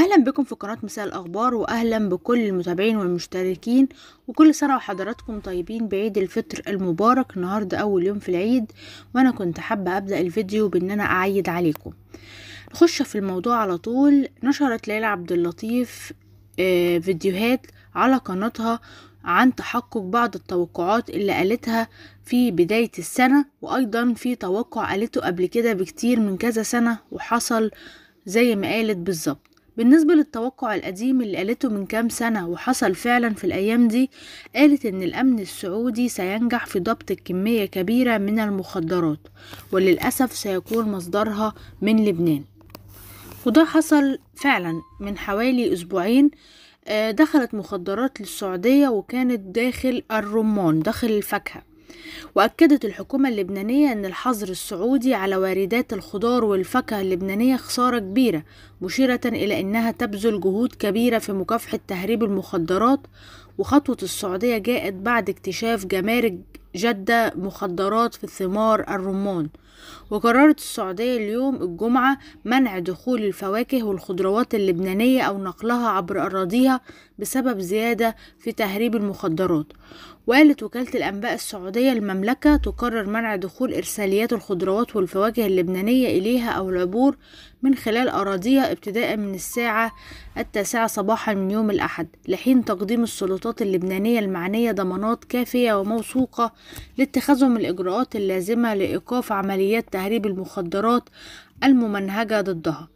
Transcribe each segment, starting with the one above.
اهلا بكم في قناة مساء الاخبار واهلا بكل المتابعين والمشتركين وكل سنة وحضراتكم طيبين بعيد الفطر المبارك النهاردة اول يوم في العيد وانا كنت حابة ابدأ الفيديو بان انا اعيد عليكم نخش في الموضوع على طول نشرت ليلى عبد اللطيف آه، فيديوهات على قناتها عن تحقق بعض التوقعات اللي قالتها في بداية السنة وأيضا في توقع قالته قبل كده بكتير من كذا سنة وحصل زي ما قالت بالظبط بالنسبة للتوقع القديم اللي قالته من كام سنة وحصل فعلا في الأيام دي قالت إن الأمن السعودي سينجح في ضبط كمية كبيرة من المخدرات وللأسف سيكون مصدرها من لبنان وده حصل فعلا من حوالي أسبوعين آه، دخلت مخدرات للسعودية وكانت داخل الرمان داخل الفاكهة وأكدت الحكومة اللبنانية أن الحظر السعودي على واردات الخضار والفاكهة اللبنانية خسارة كبيرة مشيرة إلى أنها تبذل جهود كبيرة في مكافحة تهريب المخدرات وخطوة السعودية جاءت بعد اكتشاف جمارك جدة مخدرات في ثمار الرمان وقررت السعودية اليوم الجمعة منع دخول الفواكه والخضروات اللبنانية أو نقلها عبر أراضيها بسبب زيادة في تهريب المخدرات وقالت وكالة الأنباء السعودية المملكة تقرر منع دخول إرساليات الخضروات والفواكه اللبنانية إليها أو العبور من خلال أراضيها ابتداء من الساعة التاسعة صباحا من يوم الأحد لحين تقديم السلطات اللبنانية المعنية ضمانات كافية وموثوقة لاتخاذهم الإجراءات اللازمة لإيقاف عمليات تهريب المخدرات الممنهجة ضدها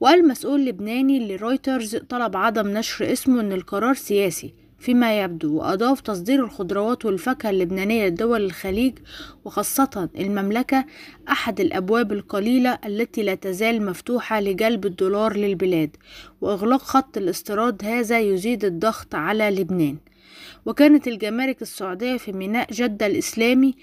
وقال مسؤول لبناني لرويترز طلب عدم نشر اسمه أن القرار سياسي فيما يبدو وأضاف تصدير الخضروات والفاكهة اللبنانية لدول الخليج وخاصة المملكة أحد الأبواب القليلة التي لا تزال مفتوحة لجلب الدولار للبلاد وإغلاق خط الاستيراد هذا يزيد الضغط على لبنان وكانت الجمارك السعودية في ميناء جدة الإسلامي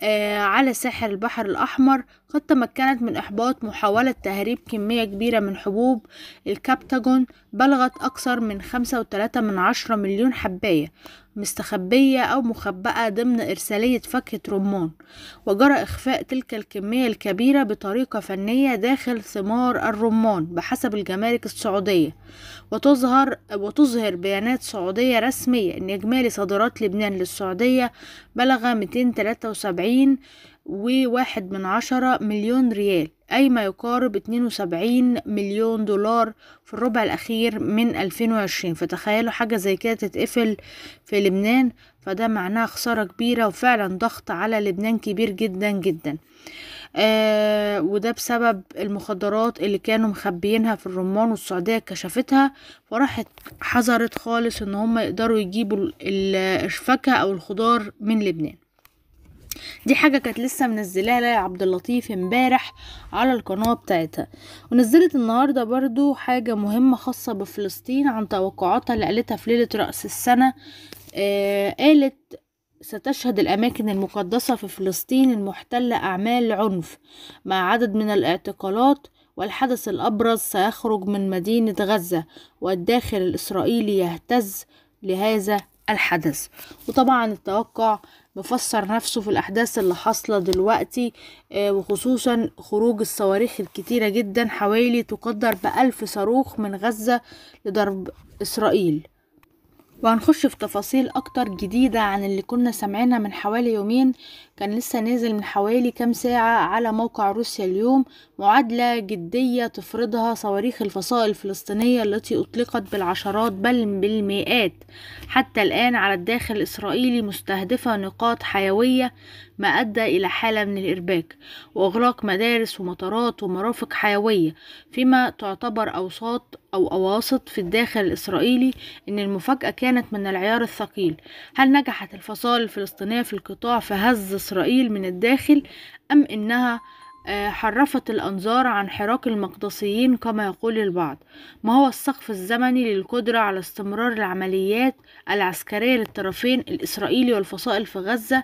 آه، على ساحل البحر الأحمر قد تمكنت من إحباط محاولة تهريب كمية كبيرة من حبوب الكابتاجون بلغت أكثر من خمسة وتلاتة من عشرة مليون حباية مستخبية أو مخبأة ضمن إرسالية فاكهة رمان وجرى إخفاء تلك الكمية الكبيرة بطريقة فنية داخل ثمار الرمان بحسب الجمارك السعودية وتظهر وتظهر بيانات سعودية رسمية أن إجمالي صادرات لبنان للسعودية بلغ 273 وواحد من عشرة مليون ريال أي ما يقارب 72 مليون دولار في الربع الأخير من 2020 فتخيلوا حاجة زي كده تتقفل في لبنان فده معناه خسارة كبيرة وفعلا ضغط على لبنان كبير جدا جدا آه وده بسبب المخدرات اللي كانوا مخبيينها في الرمان والسعودية كشفتها فراحت حذرت خالص ان هم يقدروا يجيبوا الفاكهة او الخضار من لبنان دي حاجه كانت لسه منزلاها عبد اللطيف امبارح على القناه بتاعتها ونزلت النهارده برضو حاجه مهمه خاصه بفلسطين عن توقعاتها اللي قالتها في ليله راس السنه آه قالت ستشهد الأماكن المقدسة في فلسطين المحتلة أعمال عنف مع عدد من الاعتقالات والحدث الأبرز سيخرج من مدينة غزة والداخل الإسرائيلي يهتز لهذا الحدث وطبعا التوقع مفسر نفسه في الأحداث اللي حاصلة دلوقتي آه، وخصوصا خروج الصواريخ الكتيرة جدا حوالي تقدر بألف صاروخ من غزة لضرب إسرائيل وهنخش في تفاصيل أكتر جديدة عن اللي كنا سامعينها من حوالي يومين كان لسه نازل من حوالي كام ساعة على موقع روسيا اليوم معادلة جدية تفرضها صواريخ الفصائل الفلسطينية التي أطلقت بالعشرات بل بالمئات حتى الآن على الداخل الإسرائيلي مستهدفة نقاط حيوية ما أدى إلى حالة من الإرباك وإغلاق مدارس ومطارات ومرافق حيوية فيما تعتبر أوساط أو أواسط في الداخل الإسرائيلي إن المفاجأة كانت من العيار الثقيل هل نجحت الفصائل الفلسطينية في القطاع في هز إسرائيل من الداخل أم إنها آه، حرفت الأنظار عن حراك المقدسيين كما يقول البعض ما هو السقف الزمني للقدرة على استمرار العمليات العسكرية للطرفين الإسرائيلي والفصائل في غزة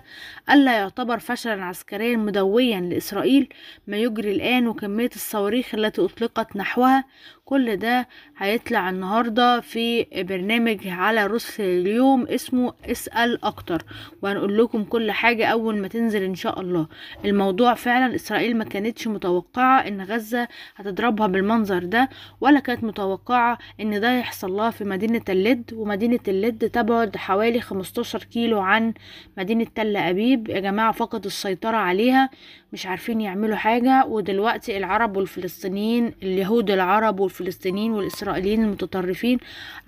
ألا يعتبر فشلا عسكريا مدويا لإسرائيل ما يجري الآن وكمية الصواريخ التي أطلقت نحوها كل ده هيطلع النهاردة في برنامج على روسيا اليوم اسمه اسأل أكتر وهنقول لكم كل حاجة أول ما تنزل إن شاء الله الموضوع فعلا إسرائيل ما كانتش متوقعة ان غزة هتضربها بالمنظر ده ولا كانت متوقعة ان ده يحصل لها في مدينة اللد ومدينة اللد تبعد حوالي 15 كيلو عن مدينة تل ابيب يا جماعة فقط السيطرة عليها مش عارفين يعملوا حاجة ودلوقتي العرب والفلسطينيين اليهود العرب والفلسطينيين والإسرائيليين المتطرفين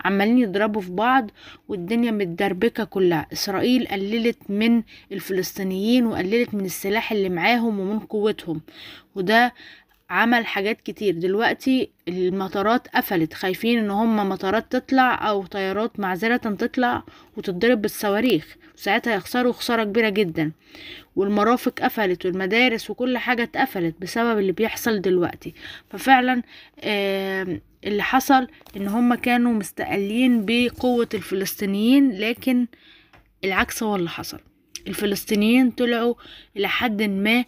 عمالين يضربوا في بعض والدنيا متدربكة كلها إسرائيل قللت من الفلسطينيين وقللت من السلاح اللي معاهم ومن قوتهم وده عمل حاجات كتير دلوقتي المطارات قفلت خايفين ان هم مطارات تطلع او طيارات معذرة تطلع وتتضرب بالصواريخ وساعتها يخسروا خسارة كبيرة جدا والمرافق قفلت والمدارس وكل حاجة اتقفلت بسبب اللي بيحصل دلوقتي ففعلا اللي حصل ان هم كانوا مستقلين بقوة الفلسطينيين لكن العكس هو اللي حصل الفلسطينيين طلعوا الى حد ما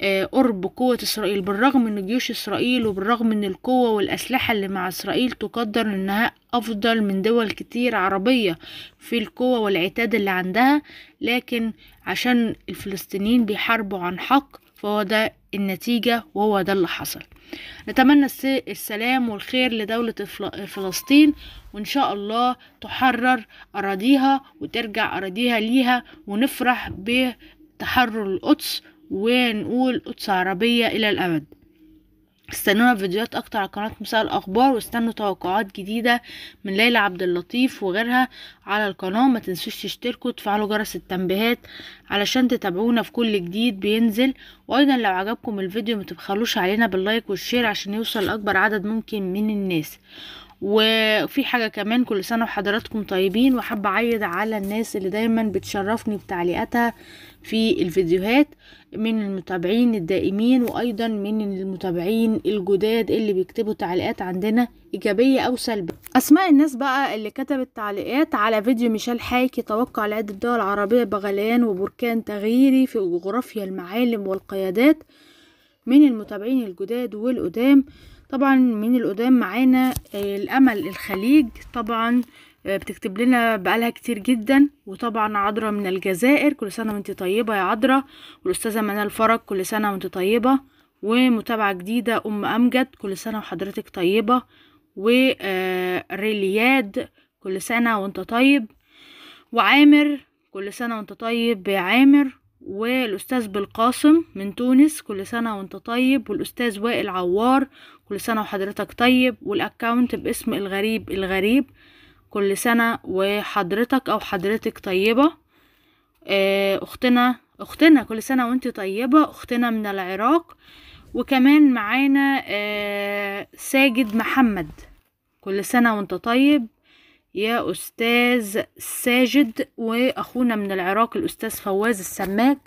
آه، قرب قوة إسرائيل بالرغم أن جيوش إسرائيل وبالرغم أن القوة والأسلحة اللي مع إسرائيل تقدر أنها أفضل من دول كتير عربية في القوة والعتاد اللي عندها لكن عشان الفلسطينيين بيحاربوا عن حق فهو ده النتيجة وهو ده اللي حصل نتمنى السلام والخير لدولة فلسطين وإن شاء الله تحرر أراضيها وترجع أراضيها ليها ونفرح بتحرر القدس ونقول قدس عربية إلى الأبد استنونا فيديوهات اكتر على قناة مساء الاخبار واستنوا توقعات جديدة من ليلى عبد اللطيف وغيرها على القناة ما تنسوش تشتركوا وتفعلوا جرس التنبيهات علشان تتابعونا في كل جديد بينزل وايضا لو عجبكم الفيديو ما تبخلوش علينا باللايك والشير عشان يوصل لاكبر عدد ممكن من الناس وفي حاجه كمان كل سنه وحضراتكم طيبين وحابه اعيد على الناس اللي دايما بتشرفني بتعليقاتها في الفيديوهات من المتابعين الدائمين وايضا من المتابعين الجداد اللي بيكتبوا تعليقات عندنا ايجابيه او سلبيه اسماء الناس بقى اللي كتبت تعليقات على فيديو ميشيل حاكي توقع لعدة الدول العربيه بغليان وبركان تغييري في جغرافيا المعالم والقيادات من المتابعين الجداد والقدام طبعا من القدام معانا آه، الامل الخليج طبعا آه، بتكتب لنا بقالها كتير جدا وطبعا عذرا من الجزائر كل سنة وانت طيبة يا عذرا والأستاذة منال فرج كل سنة وانت طيبة ومتابعة جديدة أم أمجد كل سنة وحضرتك طيبة ورلياد آه، كل سنة وانت طيب وعامر كل سنة وانت طيب يا عامر والأستاذ بالقاسم من تونس كل سنة وانت طيب والأستاذ وائل عوار كل سنة وحضرتك طيب والأكاونت باسم الغريب الغريب كل سنة وحضرتك أو حضرتك طيبة آه، أختنا أختنا كل سنة وانت طيبة أختنا من العراق وكمان معانا آه، ساجد محمد كل سنة وانت طيب يا أستاذ ساجد وأخونا من العراق الأستاذ فواز السماك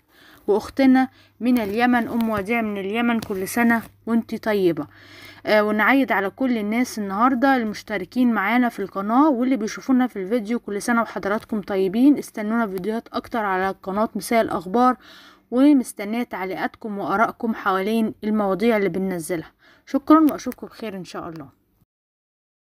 وأختنا من اليمن أم وديع من اليمن كل سنة وانت طيبة آه ونعيد على كل الناس النهاردة المشتركين معانا في القناة واللي بيشوفونا في الفيديو كل سنة وحضراتكم طيبين استنونا فيديوهات أكتر على قناة مساء الأخبار ومستنية تعليقاتكم وآرائكم حوالين المواضيع اللي بننزلها شكرا وأشوفكم بخير إن شاء الله